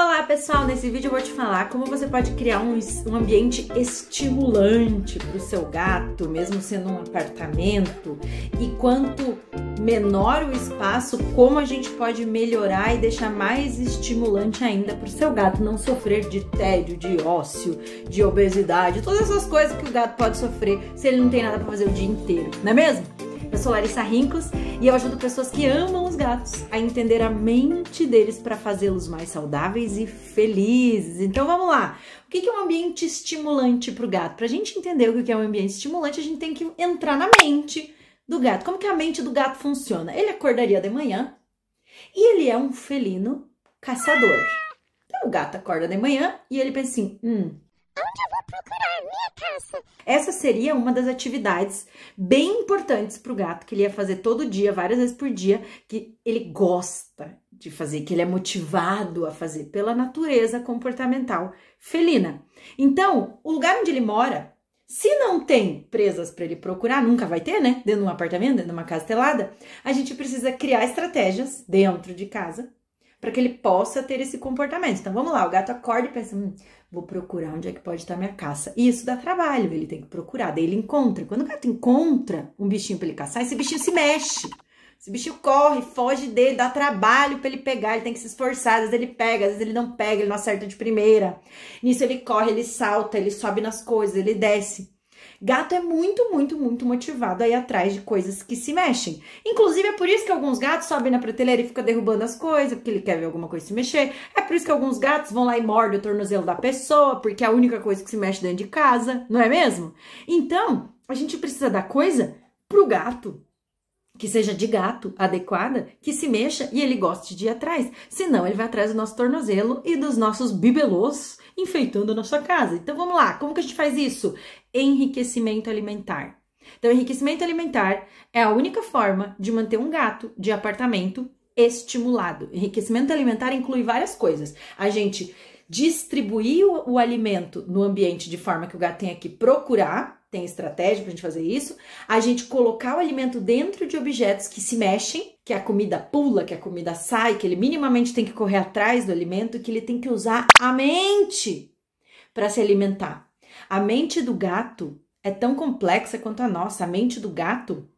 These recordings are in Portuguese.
Olá pessoal, nesse vídeo eu vou te falar como você pode criar um, um ambiente estimulante para o seu gato, mesmo sendo um apartamento, e quanto menor o espaço, como a gente pode melhorar e deixar mais estimulante ainda para o seu gato não sofrer de tédio, de ócio, de obesidade, todas essas coisas que o gato pode sofrer se ele não tem nada para fazer o dia inteiro, não é mesmo? Eu sou Larissa Rincos e eu ajudo pessoas que amam os gatos a entender a mente deles para fazê-los mais saudáveis e felizes. Então vamos lá! O que é um ambiente estimulante para o gato? Para a gente entender o que é um ambiente estimulante, a gente tem que entrar na mente do gato. Como que a mente do gato funciona? Ele acordaria de manhã e ele é um felino caçador. Então o gato acorda de manhã e ele pensa assim: hum, Onde eu vou procurar minha caça? Essa seria uma das atividades bem importantes para o gato, que ele ia fazer todo dia, várias vezes por dia, que ele gosta de fazer, que ele é motivado a fazer pela natureza comportamental felina. Então, o lugar onde ele mora, se não tem presas para ele procurar, nunca vai ter, né? Dentro de um apartamento, dentro de uma casa telada, a gente precisa criar estratégias dentro de casa para que ele possa ter esse comportamento. Então vamos lá, o gato acorda e pensa: hum, Vou procurar onde é que pode estar minha caça. E isso dá trabalho, ele tem que procurar. Daí ele encontra. Quando o gato encontra um bichinho para ele caçar, esse bichinho se mexe. Esse bichinho corre, foge dele, dá trabalho para ele pegar, ele tem que se esforçar, às vezes ele pega, às vezes ele não pega, ele não acerta de primeira. Nisso ele corre, ele salta, ele sobe nas coisas, ele desce. Gato é muito, muito, muito motivado aí atrás de coisas que se mexem. Inclusive, é por isso que alguns gatos sobem na prateleira e ficam derrubando as coisas, porque ele quer ver alguma coisa se mexer. É por isso que alguns gatos vão lá e mordem o tornozelo da pessoa, porque é a única coisa que se mexe dentro de casa, não é mesmo? Então, a gente precisa dar coisa pro gato que seja de gato, adequada, que se mexa e ele goste de ir atrás. Senão ele vai atrás do nosso tornozelo e dos nossos bibelôs enfeitando a nossa casa. Então vamos lá, como que a gente faz isso? Enriquecimento alimentar. Então, enriquecimento alimentar é a única forma de manter um gato de apartamento estimulado. Enriquecimento alimentar inclui várias coisas. A gente distribuir o, o alimento no ambiente de forma que o gato tenha que procurar tem estratégia para a gente fazer isso, a gente colocar o alimento dentro de objetos que se mexem, que a comida pula, que a comida sai, que ele minimamente tem que correr atrás do alimento, que ele tem que usar a mente para se alimentar. A mente do gato é tão complexa quanto a nossa. A mente do gato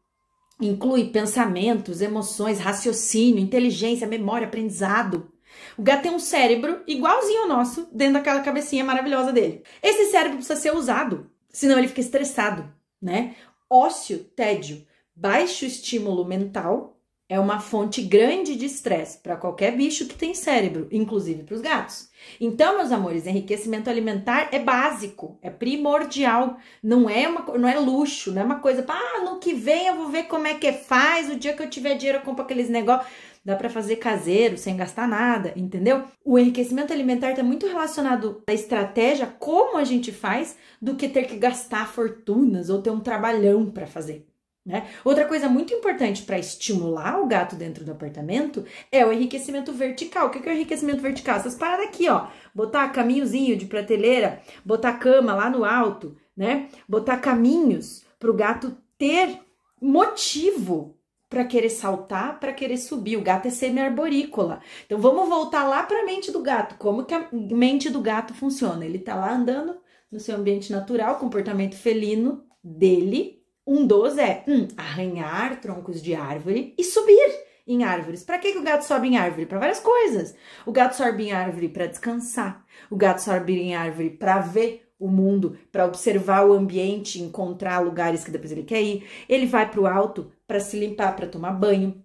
inclui pensamentos, emoções, raciocínio, inteligência, memória, aprendizado. O gato tem um cérebro igualzinho ao nosso dentro daquela cabecinha maravilhosa dele. Esse cérebro precisa ser usado senão ele fica estressado, né? Ócio, tédio, baixo estímulo mental é uma fonte grande de estresse para qualquer bicho que tem cérebro, inclusive para os gatos. Então, meus amores, enriquecimento alimentar é básico, é primordial, não é uma, não é luxo, não é uma coisa, ah, no que vem eu vou ver como é que faz, o dia que eu tiver dinheiro eu compro aqueles negócios dá para fazer caseiro, sem gastar nada, entendeu? O enriquecimento alimentar está muito relacionado à estratégia, como a gente faz, do que ter que gastar fortunas ou ter um trabalhão para fazer. Né? Outra coisa muito importante para estimular o gato dentro do apartamento é o enriquecimento vertical. O que é o enriquecimento vertical? Essas paradas aqui, ó. Botar caminhozinho de prateleira, botar cama lá no alto, né? Botar caminhos para o gato ter motivo para querer saltar, para querer subir. O gato é semi-arborícola. Então vamos voltar lá para a mente do gato. Como que a mente do gato funciona? Ele está lá andando no seu ambiente natural, comportamento felino dele. Um dos é arranhar troncos de árvore e subir em árvores. Para que, que o gato sobe em árvore? Para várias coisas. O gato sobe em árvore para descansar. O gato sobe em árvore para ver o mundo, para observar o ambiente, encontrar lugares que depois ele quer ir. Ele vai para o alto para se limpar, para tomar banho.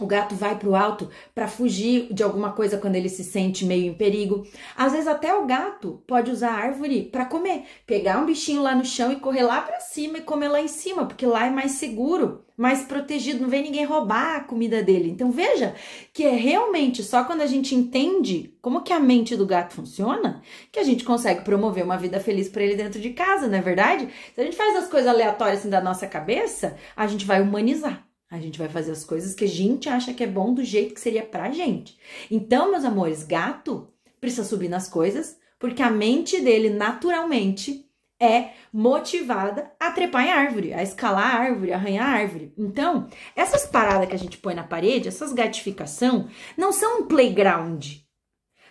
O gato vai para o alto para fugir de alguma coisa quando ele se sente meio em perigo. Às vezes até o gato pode usar a árvore para comer, pegar um bichinho lá no chão e correr lá para cima e comer lá em cima, porque lá é mais seguro, mais protegido, não vem ninguém roubar a comida dele. Então veja que é realmente só quando a gente entende como que a mente do gato funciona que a gente consegue promover uma vida feliz para ele dentro de casa, não é verdade? Se a gente faz as coisas aleatórias assim da nossa cabeça, a gente vai humanizar a gente vai fazer as coisas que a gente acha que é bom do jeito que seria pra gente. Então, meus amores, gato precisa subir nas coisas, porque a mente dele naturalmente é motivada a trepar em árvore, a escalar a árvore, a arranhar a árvore. Então, essas paradas que a gente põe na parede, essas gratificação, não são um playground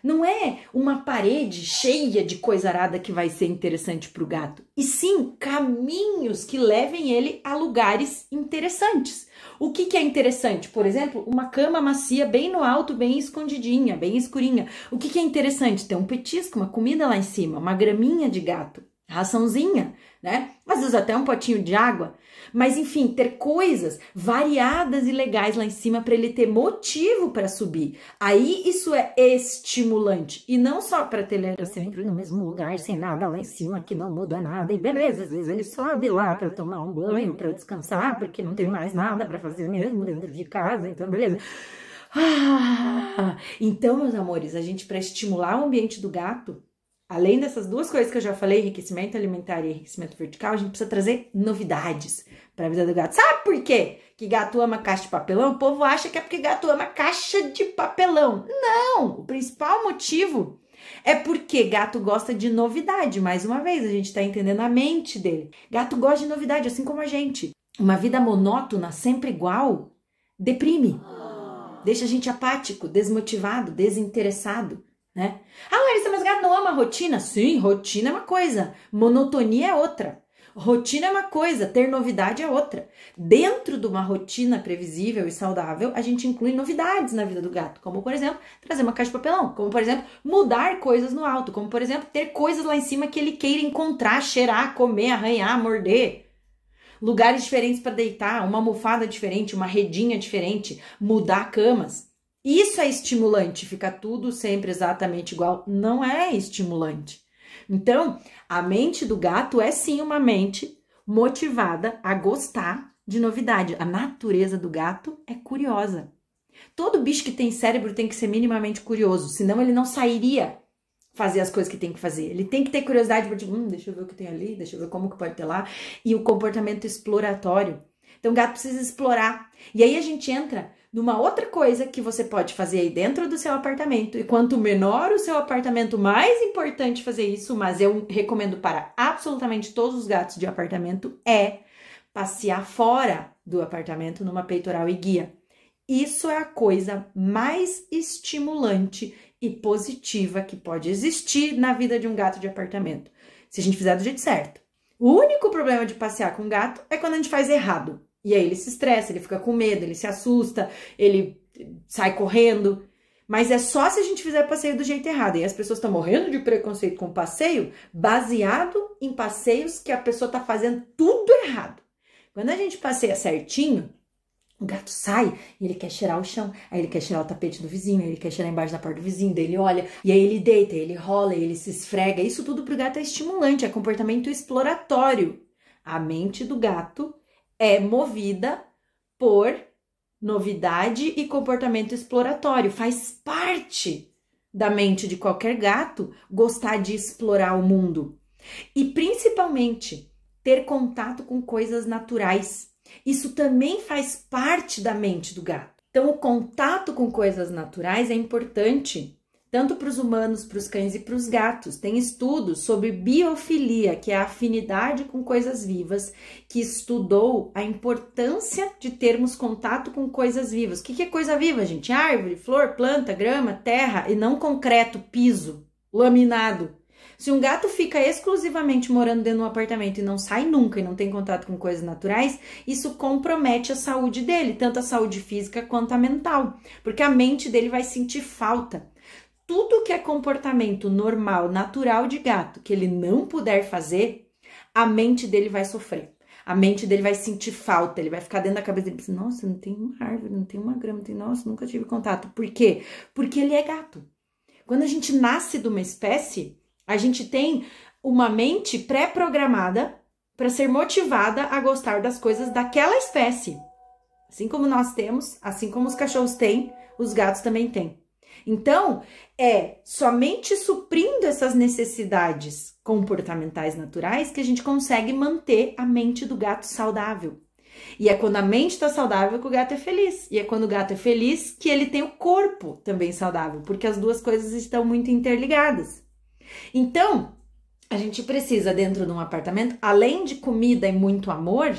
não é uma parede cheia de coisa arada que vai ser interessante para o gato, e sim caminhos que levem ele a lugares interessantes. O que, que é interessante? Por exemplo, uma cama macia bem no alto, bem escondidinha, bem escurinha. O que, que é interessante? Ter um petisco, uma comida lá em cima, uma graminha de gato raçãozinha, né? Às vezes até um potinho de água, mas enfim, ter coisas variadas e legais lá em cima para ele ter motivo para subir. Aí isso é estimulante e não só para ter sempre no mesmo lugar, sem nada lá em cima que não muda nada. E beleza, às vezes ele sobe lá para tomar um banho, para descansar, porque não tem mais nada para fazer mesmo dentro de casa, então beleza. Ah, então, meus amores, a gente para estimular o ambiente do gato, além dessas duas coisas que eu já falei, enriquecimento alimentar e enriquecimento vertical, a gente precisa trazer novidades para a vida do gato. Sabe por quê? Que gato ama caixa de papelão? O povo acha que é porque gato ama caixa de papelão. Não! O principal motivo é porque gato gosta de novidade. Mais uma vez, a gente está entendendo a mente dele. Gato gosta de novidade, assim como a gente. Uma vida monótona, sempre igual, deprime. Deixa a gente apático, desmotivado, desinteressado né? Ah, Larissa, mas gato não é uma rotina? Sim, rotina é uma coisa, monotonia é outra. Rotina é uma coisa, ter novidade é outra. Dentro de uma rotina previsível e saudável, a gente inclui novidades na vida do gato, como por exemplo, trazer uma caixa de papelão, como por exemplo, mudar coisas no alto, como por exemplo, ter coisas lá em cima que ele queira encontrar, cheirar, comer, arranhar, morder. Lugares diferentes para deitar, uma almofada diferente, uma redinha diferente, mudar camas. Isso é estimulante, fica tudo sempre exatamente igual. Não é estimulante. Então, a mente do gato é sim uma mente motivada a gostar de novidade. A natureza do gato é curiosa. Todo bicho que tem cérebro tem que ser minimamente curioso, senão ele não sairia fazer as coisas que tem que fazer. Ele tem que ter curiosidade para tipo, hum, deixa eu ver o que tem ali, deixa eu ver como que pode ter lá. E o comportamento exploratório. Então, o gato precisa explorar. E aí a gente entra numa outra coisa que você pode fazer aí dentro do seu apartamento. E quanto menor o seu apartamento, mais importante fazer isso, mas eu recomendo para absolutamente todos os gatos de apartamento é passear fora do apartamento numa peitoral e guia. Isso é a coisa mais estimulante e positiva que pode existir na vida de um gato de apartamento, se a gente fizer do jeito certo. O único problema de passear com gato é quando a gente faz errado. E aí ele se estressa, ele fica com medo, ele se assusta, ele sai correndo. Mas é só se a gente fizer passeio do jeito errado. E as pessoas estão morrendo de preconceito com passeio baseado em passeios que a pessoa está fazendo tudo errado. Quando a gente passeia certinho, o gato sai e ele quer cheirar o chão, aí ele quer cheirar o tapete do vizinho, aí ele quer cheirar embaixo da porta do vizinho, daí ele olha, e aí ele deita, ele rola, ele se esfrega. Isso tudo pro gato é estimulante, é comportamento exploratório. A mente do gato é movida por novidade e comportamento exploratório. Faz parte da mente de qualquer gato gostar de explorar o mundo. E principalmente ter contato com coisas naturais. Isso também faz parte da mente do gato. Então, o contato com coisas naturais é importante tanto para os humanos, para os cães e para os gatos. Tem estudos sobre biofilia, que é a afinidade com coisas vivas, que estudou a importância de termos contato com coisas vivas. O que, é coisa viva, gente? Árvore, flor, planta, grama, terra e não concreto, piso, laminado. Se um gato fica exclusivamente morando dentro de um apartamento e não sai nunca e não tem contato com coisas naturais, isso compromete a saúde dele, tanto a saúde física quanto a mental, porque a mente dele vai sentir falta tudo que é comportamento normal, natural de gato, que ele não puder fazer, a mente dele vai sofrer. A mente dele vai sentir falta, ele vai ficar dentro da cabeça dele, assim, nossa, não tem uma árvore, não tem uma grama, não tem, nossa, nunca tive contato. Por quê? Porque ele é gato. Quando a gente nasce de uma espécie, a gente tem uma mente pré-programada para ser motivada a gostar das coisas daquela espécie. Assim como nós temos, assim como os cachorros têm, os gatos também têm. Então, é somente suprindo essas necessidades comportamentais naturais que a gente consegue manter a mente do gato saudável. E é quando a mente está saudável que o gato é feliz. E é quando o gato é feliz que ele tem o corpo também saudável, porque as duas coisas estão muito interligadas. Então, a gente precisa, dentro de um apartamento, além de comida e muito amor,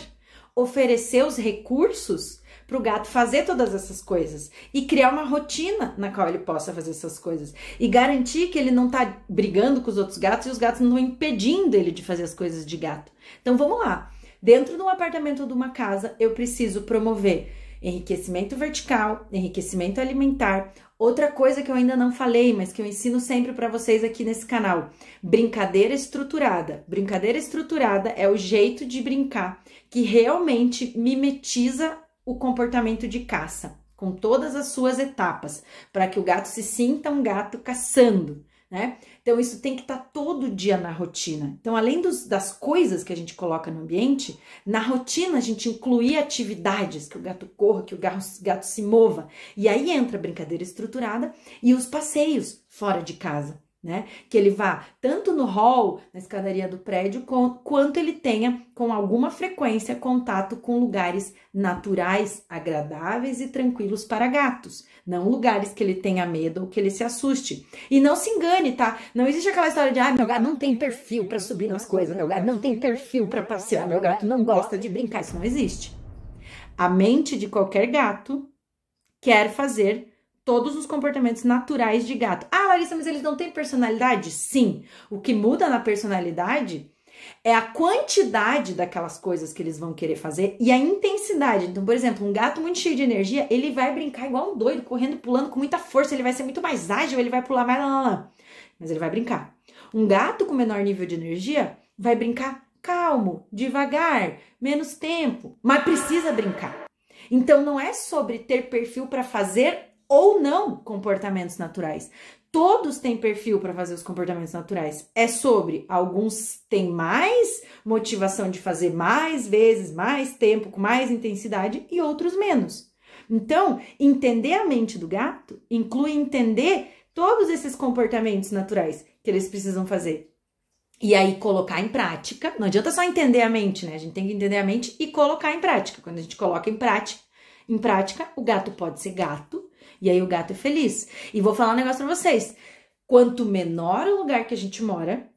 oferecer os recursos para o gato fazer todas essas coisas e criar uma rotina na qual ele possa fazer essas coisas e garantir que ele não está brigando com os outros gatos e os gatos não impedindo ele de fazer as coisas de gato. Então vamos lá. Dentro de um apartamento ou de uma casa, eu preciso promover enriquecimento vertical, enriquecimento alimentar, Outra coisa que eu ainda não falei, mas que eu ensino sempre para vocês aqui nesse canal: brincadeira estruturada. Brincadeira estruturada é o jeito de brincar que realmente mimetiza o comportamento de caça, com todas as suas etapas, para que o gato se sinta um gato caçando né? Então, isso tem que estar tá todo dia na rotina. Então, além dos, das coisas que a gente coloca no ambiente, na rotina a gente incluir atividades, que o gato corra, que o gato, gato se mova. E aí entra a brincadeira estruturada e os passeios fora de casa né? Que ele vá tanto no hall, na escadaria do prédio, com, quanto ele tenha com alguma frequência contato com lugares naturais, agradáveis e tranquilos para gatos, não lugares que ele tenha medo ou que ele se assuste. E não se engane, tá? Não existe aquela história de ah, meu gato não tem perfil para subir nas coisas, meu gato não tem perfil para passear, meu gato não gosta de brincar, isso não existe. A mente de qualquer gato quer fazer todos os comportamentos naturais de gato. Ah, Larissa, mas eles não têm personalidade? Sim. O que muda na personalidade é a quantidade daquelas coisas que eles vão querer fazer e a intensidade. Então, por exemplo, um gato muito cheio de energia, ele vai brincar igual um doido, correndo, pulando com muita força, ele vai ser muito mais ágil, ele vai pular mais lá, lá, lá. mas ele vai brincar. Um gato com menor nível de energia vai brincar calmo, devagar, menos tempo, mas precisa brincar. Então não é sobre ter perfil para fazer ou não comportamentos naturais. Todos têm perfil para fazer os comportamentos naturais. É sobre alguns têm mais motivação de fazer mais vezes, mais tempo, com mais intensidade e outros menos. Então, entender a mente do gato inclui entender todos esses comportamentos naturais que eles precisam fazer. E aí colocar em prática. Não adianta só entender a mente, né? A gente tem que entender a mente e colocar em prática. Quando a gente coloca em prática, em prática, o gato pode ser gato e aí o gato é feliz. E vou falar um negócio pra vocês: quanto menor o lugar que a gente mora,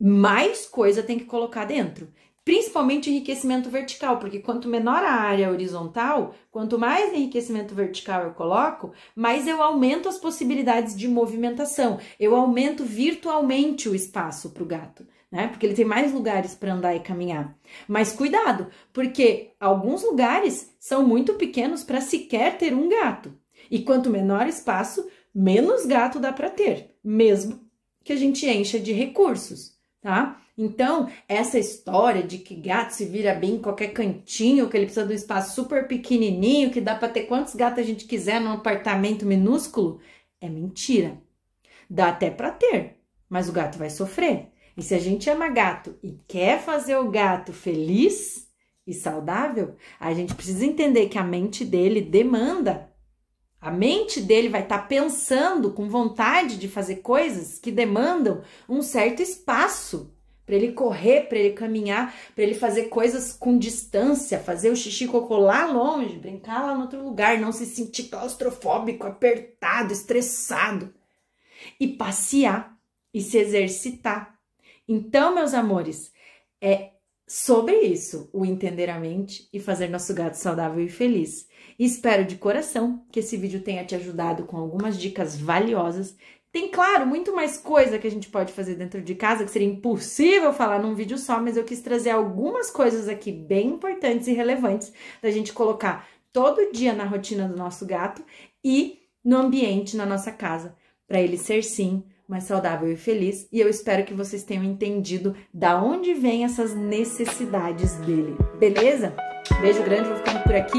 mais coisa tem que colocar dentro. Principalmente enriquecimento vertical, porque quanto menor a área horizontal, quanto mais enriquecimento vertical eu coloco, mais eu aumento as possibilidades de movimentação. Eu aumento virtualmente o espaço para o gato, né? Porque ele tem mais lugares para andar e caminhar. Mas cuidado, porque alguns lugares são muito pequenos para sequer ter um gato. E quanto menor espaço, menos gato dá para ter, mesmo que a gente encha de recursos, tá? Então, essa história de que gato se vira bem em qualquer cantinho, que ele precisa de um espaço super pequenininho, que dá para ter quantos gatos a gente quiser num apartamento minúsculo, é mentira. Dá até para ter, mas o gato vai sofrer. E se a gente ama gato e quer fazer o gato feliz e saudável, a gente precisa entender que a mente dele demanda a mente dele vai estar tá pensando com vontade de fazer coisas que demandam um certo espaço para ele correr, para ele caminhar, para ele fazer coisas com distância, fazer o xixi cocô lá longe, brincar lá no outro lugar, não se sentir claustrofóbico, apertado, estressado e passear e se exercitar. Então, meus amores, é sobre isso o entender a mente e fazer nosso gato saudável e feliz. Espero de coração que esse vídeo tenha te ajudado com algumas dicas valiosas. Tem, claro, muito mais coisa que a gente pode fazer dentro de casa que seria impossível falar num vídeo só, mas eu quis trazer algumas coisas aqui bem importantes e relevantes da gente colocar todo dia na rotina do nosso gato e no ambiente na nossa casa, para ele ser sim mais saudável e feliz. E eu espero que vocês tenham entendido da onde vêm essas necessidades dele. Beleza? Beijo grande, vou ficando por aqui.